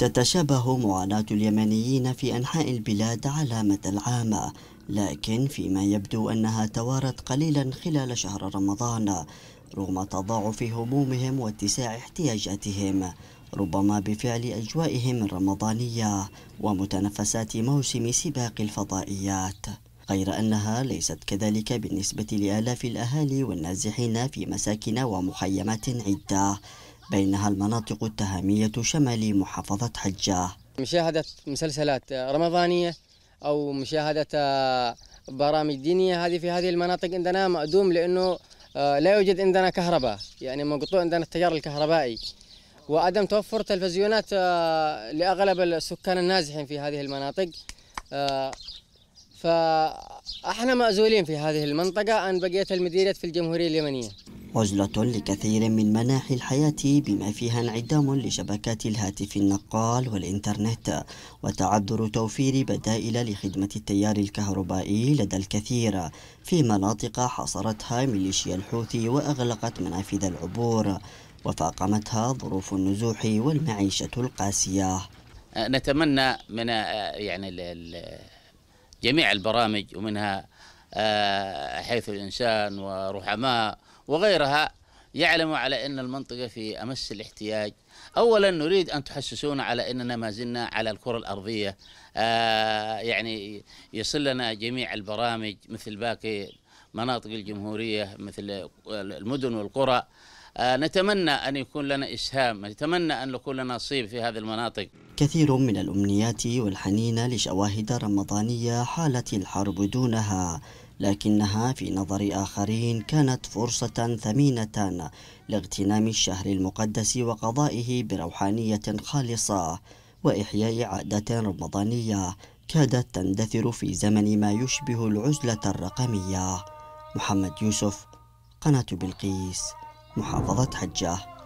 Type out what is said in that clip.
تتشابه معاناة اليمنيين في أنحاء البلاد على مدى العام لكن فيما يبدو أنها توارت قليلا خلال شهر رمضان رغم تضاعف همومهم واتساع احتياجاتهم ربما بفعل أجوائهم الرمضانية ومتنفسات موسم سباق الفضائيات غير أنها ليست كذلك بالنسبة لآلاف الأهالي والنازحين في مساكن ومخيمات عدة بينها المناطق التهامية شمال محافظة حجاه مشاهدة مسلسلات رمضانية أو مشاهدة آه، برامج دينية هذه في هذه المناطق عندنا مأدوم لأنه آه، لا يوجد عندنا كهرباء يعني مقطوع عندنا التيار الكهربائي وعدم توفر تلفزيونات آه، لأغلب السكان النازحين في هذه المناطق فاحنا مأزولين في هذه المنطقة عن بقية المديريات في الجمهورية اليمنية عزلة لكثير من مناحي الحياة بما فيها انعدام لشبكات الهاتف النقال والإنترنت وتعذر توفير بدائل لخدمة التيار الكهربائي لدى الكثير في مناطق حاصرتها ميليشيا الحوثي وأغلقت منافذ العبور وفاقمتها ظروف النزوح والمعيشة القاسية أه، نتمنى من أه، يعني جميع البرامج ومنها أه، حيث الإنسان ورحماء وغيرها يعلم على أن المنطقة في أمس الاحتياج أولا نريد أن تحسسونا على أننا ما زلنا على الكرة الأرضية آه يعني يصل لنا جميع البرامج مثل باقي مناطق الجمهورية مثل المدن والقرى آه نتمنى أن يكون لنا إسهام نتمنى أن يكون لنا نصيب في هذه المناطق كثير من الأمنيات والحنين لشواهد رمضانية حالت الحرب دونها لكنها في نظر آخرين كانت فرصة ثمينة لاغتنام الشهر المقدس وقضائه بروحانية خالصة وإحياء عادة رمضانية كادت تندثر في زمن ما يشبه العزلة الرقمية محمد يوسف قناة بلقيس محافظة حجة